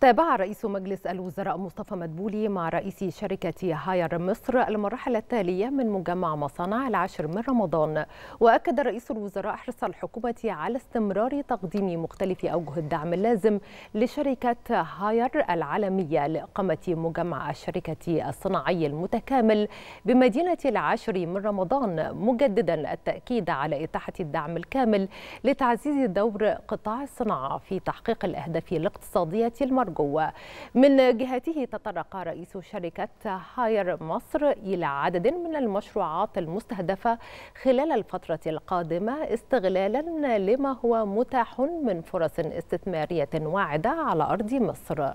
تابع رئيس مجلس الوزراء مصطفى مدبولي مع رئيس شركة هاير مصر المراحل التالية من مجمع مصانع العاشر من رمضان وأكد رئيس الوزراء حرص الحكومة على استمرار تقديم مختلف أوجه الدعم اللازم لشركة هاير العالمية لإقامة مجمع الشركة الصناعي المتكامل بمدينة العاشر من رمضان مجددا التأكيد على إتاحة الدعم الكامل لتعزيز دور قطاع الصناعة في تحقيق الأهداف الاقتصادية المرحلة كارجو من جهته تطرق رئيس شركة هاير مصر إلى عدد من المشروعات المستهدفة خلال الفترة القادمة استغلالا لما هو متاح من فرص استثمارية واعدة على أرض مصر